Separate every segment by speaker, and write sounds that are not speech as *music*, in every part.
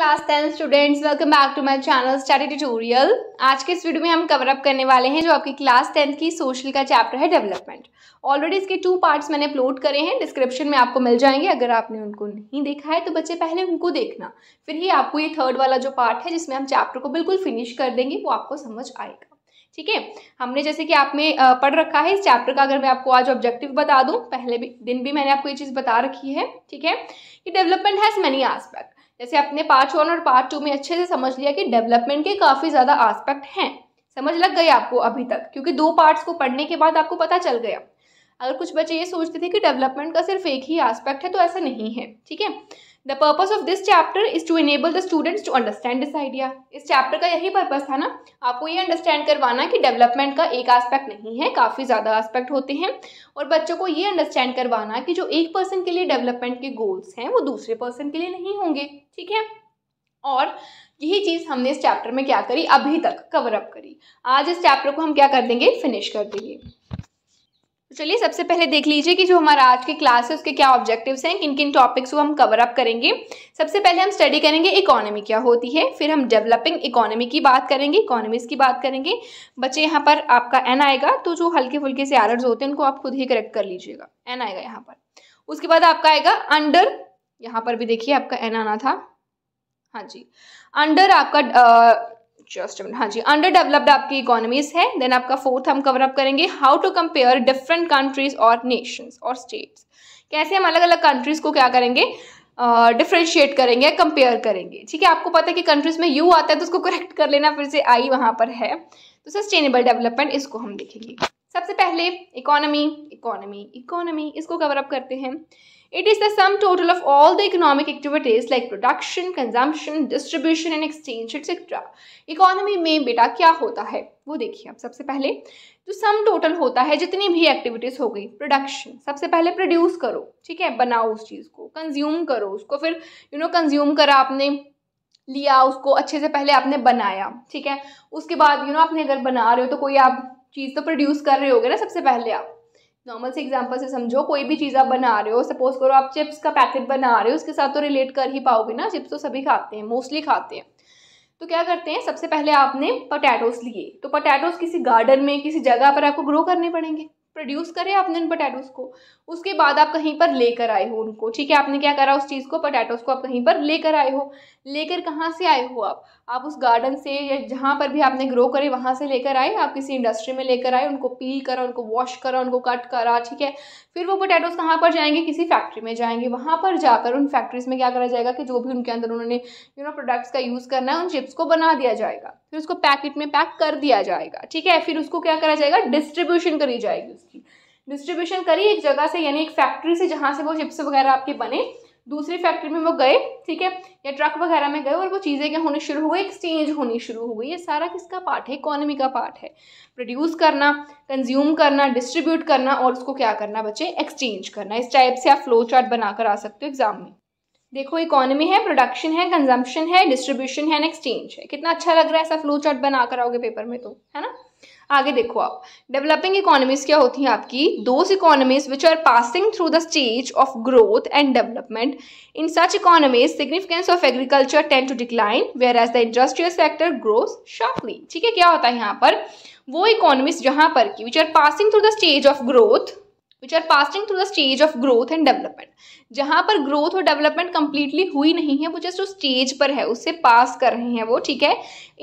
Speaker 1: Class ten students welcome back to my channel study tutorial आज के इस video में हम कवर अप करने वाले हैं जो आपकी क्लास टेंथ की सोशल का चैप्टर है डेवलपमेंट ऑलरेडी इसके टू पार्ट्स मैंने अपलोड करे हैं डिस्क्रिप्शन में आपको मिल जाएंगे अगर आपने उनको नहीं देखा है तो बच्चे पहले उनको देखना फिर ही आपको ये थर्ड वाला जो पार्ट है जिसमें हम चैप्टर को बिल्कुल फिनिश कर देंगे वो आपको समझ आएगा ठीक है हमने जैसे कि आप में पढ़ रखा है इस चैप्टर का अगर मैं आपको आज ऑब्जेक्टिव बता दूं पहले भी दिन भी मैंने आपको ये चीज़ बता रखी है ठीक है कि डेवलपमेंट हैज़ मैनी आस्पेक्ट जैसे अपने पार्ट वन और पार्ट टू में अच्छे से समझ लिया कि डेवलपमेंट के काफ़ी ज़्यादा आस्पेक्ट हैं समझ लग गए आपको अभी तक क्योंकि दो पार्ट्स को पढ़ने के बाद आपको पता चल गया अगर कुछ बच्चे ये सोचते थे कि डेवलपमेंट का सिर्फ एक ही आस्पेक्ट है तो ऐसा नहीं है ठीक है the purpose of this chapter is to enable the students to understand this idea इस चैप्टर का यही पर्पज था ना आपको ये अंडरस्टैंड करवाना कि डेवलपमेंट का एक आस्पेक्ट नहीं है काफ़ी ज़्यादा आस्पेक्ट होते हैं और बच्चों को ये अंडरस्टैंड करवाना कि जो एक पर्सन के लिए डेवलपमेंट के गोल्स हैं वो दूसरे पर्सन के लिए नहीं होंगे ठीक है और यही चीज़ हमने इस चैप्टर में क्या करी अभी तक कवर अप करी आज इस चैप्टर को हम क्या कर देंगे फिनिश कर देंगे तो चलिए सबसे पहले देख लीजिए कि जो हमारा आज की क्लास है उसके क्या ऑब्जेक्टिव्स हैं किन किन टॉपिक्स को हम कवर अप करेंगे सबसे पहले हम स्टडी करेंगे इकोनॉमी क्या होती है फिर हम डेवलपिंग इकोनॉमी की बात करेंगे इकोनॉमीज की बात करेंगे बच्चे यहाँ पर आपका एन आएगा तो जो हल्के फुल्के से एरर्स होते हैं उनको आप खुद ही करेक्ट कर लीजिएगा एन आएगा यहाँ पर उसके बाद आपका आएगा अंडर यहाँ पर भी देखिए आपका एन आना था हाँ जी अंडर आपका जस्ट हाँ जी अंडर डेवलप्ड आपकी इकोनॉमीज है देन आपका फोर्थ हम कवर अप करेंगे how to compare different countries और नेशंस और स्टेट्स कैसे हम अलग अलग कंट्रीज को क्या करेंगे डिफ्रेंशिएट uh, करेंगे कंपेयर करेंगे ठीक है आपको पता है कि कंट्रीज में यू आता है तो उसको करेक्ट कर लेना फिर से आई वहाँ पर है तो सस्टेनेबल डेवलपमेंट इसको हम देखेंगे सबसे पहले इकोनॉमी इकोनॉमी इकोनॉमी इसको कवर अप करते हैं It is the sum total of all the economic activities like production, consumption, distribution and exchange etc. Economy में बेटा क्या होता है वो देखिए आप सबसे पहले जो सम टोटल होता है जितनी भी एक्टिविटीज हो गई प्रोडक्शन सबसे पहले प्रोड्यूस करो ठीक है बनाओ उस चीज़ को कंज्यूम करो उसको फिर यू नो कंज्यूम करा आपने लिया उसको अच्छे से पहले आपने बनाया ठीक है उसके बाद यू नो आपने अगर बना रहे हो तो कोई आप चीज़ तो प्रोड्यूस कर रहे होगे ना सबसे पहले आप नॉर्मल से एग्जांपल से समझो कोई भी चीज़ आप बना रहे हो सपोज करो आप चिप्स का पैकेट बना रहे हो उसके साथ तो रिलेट कर ही पाओगे ना चिप्स तो सभी खाते हैं मोस्टली खाते हैं तो क्या करते हैं सबसे पहले आपने पटैटोस लिए तो पटैटोस किसी गार्डन में किसी जगह पर आपको ग्रो करने पड़ेंगे प्रोड्यूस करे आपने उन पटैटोस को उसके बाद आप कहीं पर लेकर आए हो उनको ठीक है आपने क्या करा उस चीज़ को पटैटोस को आप कहीं पर लेकर आए हो लेकर कहाँ से आए हो आप आप उस गार्डन से या जहाँ पर भी आपने ग्रो करे वहाँ से लेकर आए आप किसी इंडस्ट्री में लेकर आए उनको पील करा उनको वॉश करा उनको कट करा ठीक है फिर वो पोटैटोज़ कहाँ पर जाएंगे किसी फैक्ट्री में जाएंगे वहाँ पर जाकर उन फैक्ट्रीज़ में क्या करा जाएगा कि जो भी उनके अंदर उन्होंने यू नो प्रोडक्ट्स का यूज़ करना है उन चिप्स को बना दिया जाएगा फिर उसको पैकेट में पैक कर दिया जाएगा ठीक है फिर उसको क्या करा जाएगा डिस्ट्रीब्यूशन करी जाएगी उसकी डिस्ट्रीब्यूशन करी एक जगह से यानी एक फैक्ट्री से जहाँ से वो चिप्स वगैरह आपके बने दूसरी फैक्ट्री में वो गए ठीक है या ट्रक वगैरह में गए और वो चीज़ें क्या होनी शुरू हो गई एक्सचेंज होनी शुरू हो गई ये सारा किसका पार्ट है इकोनॉमी का पार्ट है प्रोड्यूस करना कंज्यूम करना डिस्ट्रीब्यूट करना और उसको क्या करना बच्चे एक्सचेंज करना इस टाइप से आप फ्लो चार्ट बनाकर आ सकते हो एग्जाम में देखो इकोनॉमी है प्रोडक्शन है कंजम्पशन है डिस्ट्रीब्यूशन है एंड एक्सचेंज है कितना अच्छा लग रहा है ऐसा फ्लो चार्ट बनाकर आओगे पेपर में तो है ना आगे देखो आप डेवलपिंग इकोनॉमीज क्या होती हैं आपकी those economies which are passing through the stage of growth and development in such economies significance of agriculture tend to decline whereas the industrial sector growth sharply ठीक है क्या होता है यहाँ पर वो इकोनॉमीज जहाँ पर की which are passing through the stage of growth which are passing through the stage of growth and development जहाँ पर ग्रोथ और डेवलपमेंट कम्प्लीटली हुई नहीं है वो जस्ट उस स्टेज पर है उससे पास कर रहे हैं वो ठीक है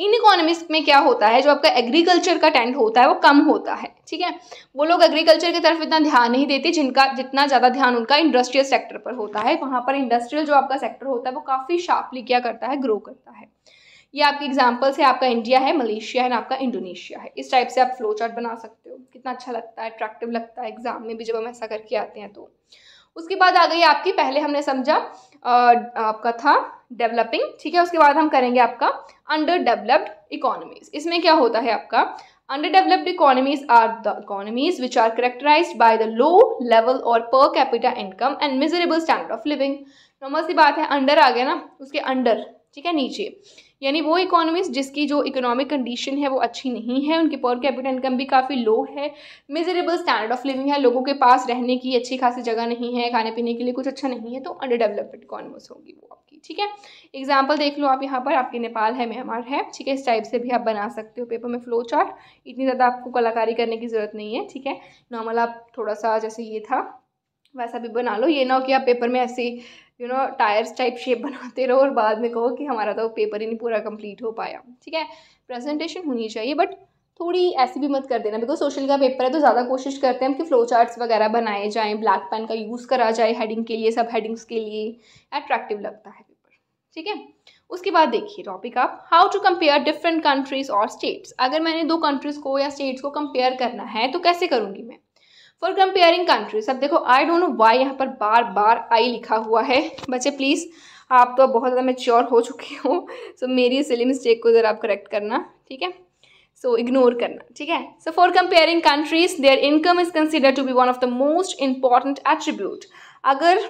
Speaker 1: इन इकोनॉमिक्स में क्या होता है जो आपका एग्रीकल्चर का टेंट होता है वो कम होता है ठीक है वो लोग एग्रीकल्चर की तरफ इतना ध्यान नहीं देते जिनका जितना ज़्यादा ध्यान उनका इंडस्ट्रियल सेक्टर पर होता है वहाँ पर इंडस्ट्रियल जो आपका सेक्टर होता है वो काफ़ी शार्पली क्या करता है ग्रो करता है ये आपकी एग्जाम्पल्स है आपका इंडिया है मलेशिया है आपका इंडोनेशिया है इस टाइप से आप फ्लो चार्ट बना सकते हो कितना अच्छा लगता है अट्रैक्टिव लगता है एग्जाम में भी जब हम ऐसा करके आते हैं तो उसके बाद आ गई आपकी पहले हमने समझा आपका था डेवलपिंग ठीक है उसके बाद हम करेंगे आपका अंडर डेवलप्ड इकोनॉमीज इसमें क्या होता है आपका under developed economies are the economies which are characterise by the low level और per capita income and miserable standard of living normal सी बात है अंडर आ गया ना उसके अंडर ठीक है नीचे यानी वो इकोनॉमिस्ट जिसकी जो इकोनॉमिक कंडीशन है वो अच्छी नहीं है उनकी पर कैपिटल इनकम भी काफ़ी लो है मिजरेबल स्टैंडर्ड ऑफ लिविंग है लोगों के पास रहने की अच्छी खासी जगह नहीं है खाने पीने के लिए कुछ अच्छा नहीं है तो अंडर डेवलप्ड इकोनॉमिस्ट होगी वो आपकी ठीक है एग्जाम्पल देख लो आप यहाँ पर आपके नेपाल है म्यांमार है ठीक है इस टाइप से भी आप बना सकते हो पेपर में फ्लो चार्ट इतनी ज़्यादा आपको कलाकारी करने की ज़रूरत नहीं है ठीक है नॉर्मल आप थोड़ा सा जैसे ये था वैसा भी बना लो ये ना हो कि आप पेपर में ऐसे you know tyres type shape बनाते रहो और बाद में कहो कि हमारा तो पेपर ही नहीं पूरा कंप्लीट हो पाया ठीक है प्रेजेंटेशन होनी चाहिए बट थोड़ी ऐसी भी मत कर देना बिकॉज सोशल का पेपर है तो ज़्यादा कोशिश करते हैं कि फ्लो चार्ट्स वगैरह बनाए जाएँ ब्लैक पेन का यूज़ करा जाए हेडिंग के लिए सब हेडिंग्स के लिए अट्रैक्टिव लगता है पेपर ठीक है उसके बाद देखिए टॉपिक आप how to compare different countries और स्टेट्स अगर मैंने दो कंट्रीज़ को या स्टेट्स को कंपेयर करना है तो कैसे करूँगी मैं फॉर कंपेयरिंग कंट्रीज अब देखो आई डोंट नो वाई यहाँ पर बार बार आई लिखा हुआ है बच्चे प्लीज़ आप तो बहुत ज़्यादा मेच्योर हो चुके हो सो so, मेरी सिली मिस्टेक को ज़रा आप करेक्ट करना ठीक है सो so, इग्नोर करना ठीक है so for comparing countries their income is consider to be one of the most important attribute अगर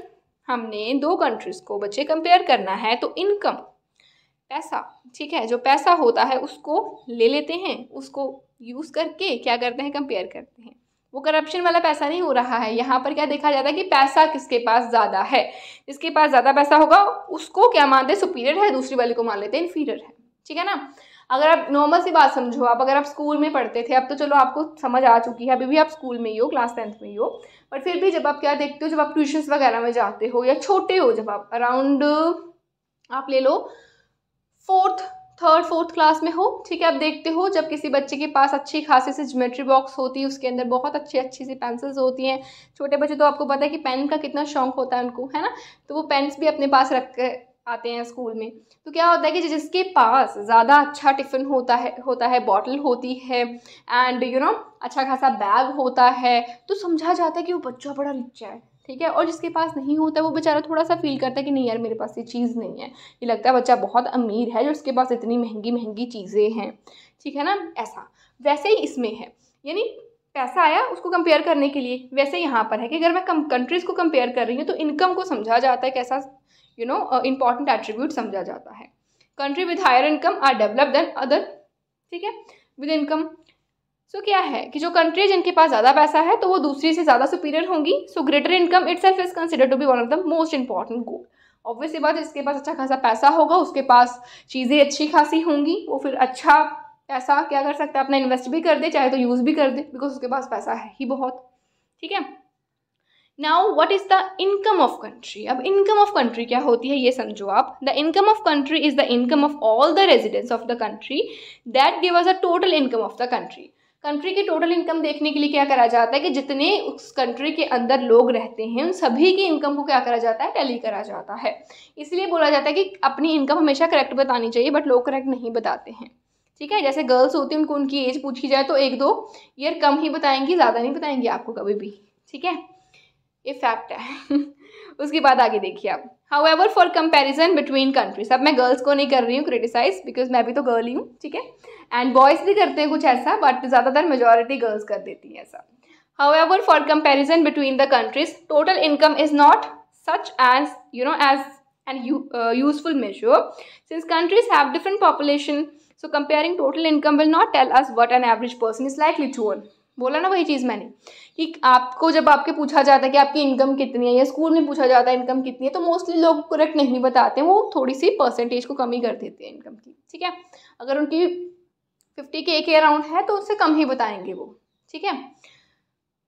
Speaker 1: हमने दो कंट्रीज़ को बच्चे कंपेयर करना है तो इनकम पैसा ठीक है जो पैसा होता है उसको ले लेते हैं उसको यूज़ करके क्या करते हैं कंपेयर करते हैं वो करप्शन वाला पैसा नहीं हो रहा है यहाँ पर क्या देखा जाता है कि पैसा किसके पास ज़्यादा है जिसके पास ज़्यादा पैसा होगा उसको क्या मानते हैं सुपीरियर है दूसरी वाले को मान लेते हैं इन्फीरियर है ठीक है ना अगर आप नॉर्मल सी बात समझो आप अगर आप स्कूल में पढ़ते थे अब तो चलो आपको समझ आ चुकी है अभी भी आप स्कूल में ही हो क्लास टेंथ में ही हो पर फिर भी जब आप क्या देखते हो जब आप ट्यूशन वगैरह में जाते हो या छोटे हो जब आप अराउंड आप ले लो फोर्थ थर्ड फोर्थ क्लास में हो ठीक है आप देखते हो जब किसी बच्चे के पास अच्छी खासी सी ज्योमेट्री बॉक्स होती है उसके अंदर बहुत अच्छी अच्छी सी पेंसिल्स होती हैं छोटे बच्चे तो आपको पता है कि पेन का कितना शौक होता है उनको है ना तो वो पेन्स भी अपने पास रख कर आते हैं स्कूल में तो क्या होता है कि जिसके पास ज़्यादा अच्छा टिफ़िन होता है होता है बॉटल होती है एंड यू नो अच्छा खासा बैग होता है तो समझा जाता है कि वो बच्चा बड़ा रिच है ठीक है और जिसके पास नहीं होता है वो बेचारा थोड़ा सा फील करता है कि नहीं यार मेरे पास ये चीज़ नहीं है ये लगता है बच्चा बहुत अमीर है जो उसके पास इतनी महंगी महंगी चीज़ें हैं ठीक है ना ऐसा वैसे ही इसमें है यानी पैसा आया उसको कंपेयर करने के लिए वैसे यहाँ पर है कि अगर मैं कम कंट्रीज़ को कंपेयर कर रही हूँ तो इनकम को समझा जाता है कैसा यू नो इंपॉर्टेंट एट्रीब्यूट समझा जाता है country with higher income are develop than other ठीक है विद इनकम सो so, क्या है कि जो कंट्री जिनके पास ज़्यादा पैसा है तो वो दूसरी से ज़्यादा सुपीरियर होंगी so greater income itself is consider to be one of the most important goal obviously बात इसके पास अच्छा खासा पैसा होगा उसके पास चीज़ें अच्छी खासी होंगी वो फिर अच्छा पैसा क्या कर सकता है अपना इन्वेस्ट भी कर दे चाहे तो यूज़ भी कर दे बिकॉज उसके पास पैसा है ही बहुत ठीक है now what is the income of country अब इनकम ऑफ कंट्री क्या होती है ये समझो आप the income of country is the income of all the residents of the country that give us a total income of the country country के total income देखने के लिए क्या करा जाता है कि जितने उस कंट्री के अंदर लोग रहते हैं उन सभी की इनकम को क्या करा जाता है टैली करा जाता है इसलिए बोला जाता है कि अपनी इनकम हमेशा करेक्ट बतानी चाहिए बट लोग करेक्ट नहीं बताते हैं ठीक है जैसे गर्ल्स होती हैं उनको उनकी एज पूछी जाए तो एक दो ईयर कम ही बताएंगी ज़्यादा नहीं बताएंगी आपको कभी भी ठीक है ये फैक्ट है *laughs* उसके बाद आगे देखिए आप however for comparison between countries अब मैं गर्ल्स को नहीं कर रही हूँ क्रिटिसाइज बिकॉज मैं भी तो गर्ल ही हूँ ठीक है एंड बॉयज़ भी करते हैं कुछ ऐसा बट ज़्यादातर मेजोरिटी गर्ल्स कर देती हैं ऐसा however for comparison between the countries total income is not such as you know as and useful measure since countries have different population so comparing total income will not tell us what an average person is like to earn बोला ना वही चीज़ मैंने कि आपको जब आपके पूछा जाता है कि आपकी इनकम कितनी है या स्कूल में पूछा जाता है इनकम कितनी है तो मोस्टली लोग करेक्ट नहीं बताते हैं वो थोड़ी सी परसेंटेज को कमी कर देते हैं इनकम की ठीक है अगर उनकी फिफ्टी के के अराउंड है तो उससे कम ही बताएंगे वो ठीक है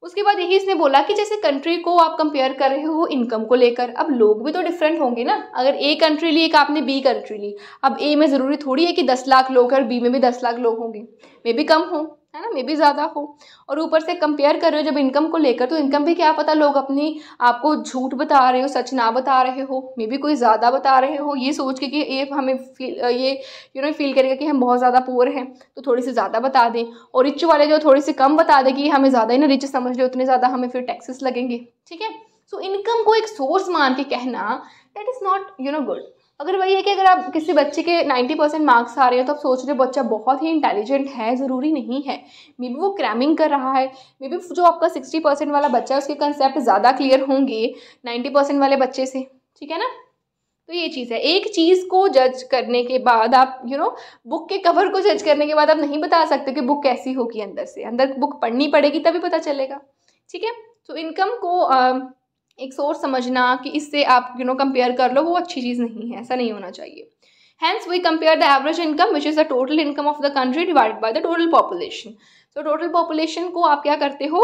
Speaker 1: उसके बाद यही इसने बोला कि जैसे कंट्री को आप कंपेयर कर रहे हो इनकम को लेकर अब लोग भी तो डिफरेंट होंगे ना अगर ए कंट्री ली एक आपने बी कंट्री ली अब ए में ज़रूरी थोड़ी है कि दस लाख लोग हैं और बी में भी दस लाख लोग होंगे मे भी कम हो है ना मे भी ज़्यादा हो और ऊपर से कंपेयर कर रहे हो जब इनकम को लेकर तो इनकम भी क्या पता लोग अपनी आपको झूठ बता रहे हो सच ना बता रहे हो मे भी कोई ज़्यादा बता रहे हो ये सोच के कि ये हमें फील ये यू नो फील करेगा कि हम बहुत ज़्यादा पुअर हैं तो थोड़ी सी ज़्यादा बता दें और रिच वाले जो थोड़ी सी कम बता दें कि हमें ज़्यादा ही ना रिच समझ लो उतने ज़्यादा हमें फिर टैक्सेस लगेंगे ठीक है सो इनकम को एक सोर्स मान के कहना that is not you know good अगर वही है कि अगर आप किसी बच्चे के 90 परसेंट मार्क्स आ रहे हैं तो आप सोच रहे हो बच्चा बहुत ही इंटेलिजेंट है ज़रूरी नहीं है मे बी वो क्रैमिंग कर रहा है मे बी जो आपका 60 परसेंट वाला बच्चा है उसके कंसेप्ट ज़्यादा क्लियर होंगे 90 परसेंट वाले बच्चे से ठीक है ना तो ये चीज़ है एक चीज़ को जज करने के बाद आप you you know know, book के कवर को जज करने के बाद आप नहीं बता सकते कि बुक कैसी होगी अंदर से अंदर बुक पढ़नी पड़ेगी तभी पता चलेगा ठीक है तो इनकम को uh, एक सोर्स समझना कि इससे आप यू नो कंपेयर कर लो वो अच्छी चीज़ नहीं है ऐसा नहीं होना चाहिए hence we compare the average income which is the total income of the country divide by the total population so total population को आप क्या करते हो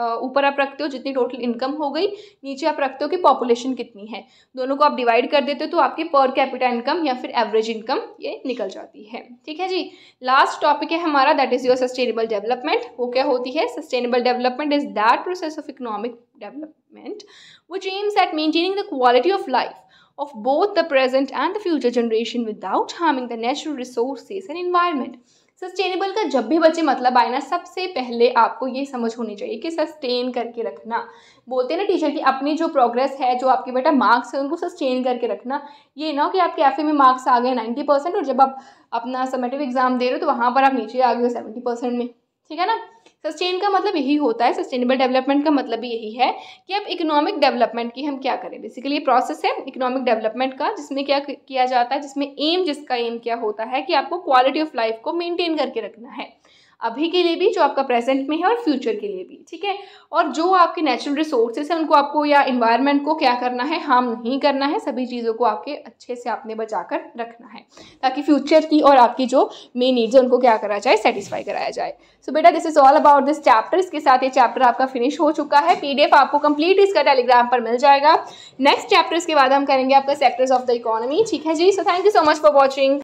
Speaker 1: ऊपर आप रखते हो जितनी टोटल इनकम हो गई नीचे आप रखते हो कि पॉपुलेशन कितनी है दोनों को आप डिवाइड कर देते हो तो आपकी पर कैपिटा इनकम या फिर एवरेज इनकम ये निकल जाती है ठीक है जी लास्ट टॉपिक है हमारा that is your sustainable development वो क्या होती है sustainable development is that process of economic development which aims at maintaining the quality of life of both the present and the future generation without harming the natural resources and environment. Sustainable का जब भी बचे मतलब आए ना सबसे पहले आपको ये समझ होनी चाहिए कि सस्टेन करके रखना बोलते हैं ना टीचर कि अपनी जो प्रोग्रेस है जो आपके बेटा मार्क्स है उनको सस्टेन करके रखना ये ना हो कि आप कैफे में मार्क्स आ गए नाइन्टी परसेंट और जब आप अपना समेटिव एग्ज़ाम दे रहे हो तो वहाँ पर आप नीचे आ गए हो सेवेंटी परसेंट में ठीक है ना सस्टेन का मतलब यही होता है सस्टेनेबल डेवलपमेंट का मतलब भी यही है कि अब इकोनॉमिक डेवलपमेंट की हम क्या करें बेसिकली ये प्रोसेस है इकोनॉमिक डेवलपमेंट का जिसमें क्या किया जाता है जिसमें एम जिसका एम क्या होता है कि आपको क्वालिटी ऑफ लाइफ को मेनटेन करके रखना है अभी के लिए भी जो आपका प्रेजेंट में है और फ्यूचर के लिए भी ठीक है और जो आपके नेचुरल रिसोर्सेज हैं उनको आपको या इन्वायरमेंट को क्या करना है हार्म नहीं करना है सभी चीज़ों को आपके अच्छे से आपने बचा कर रखना है ताकि फ्यूचर की और आपकी जो मेन नीड्स है उनको क्या करा जाए सेटिस्फाई कराया जाए सो so, बेटा this is all about this chapter इसके साथ ये चैप्टर आपका फिनिश हो चुका है पी आपको कंप्लीट इसका टेलीग्राम पर मिल जाएगा नेक्स्ट चैप्टर इसके बाद हम करेंगे आपका सेक्टर्स ऑफ द इकोनॉमी ठीक है जी so thank you so much for watching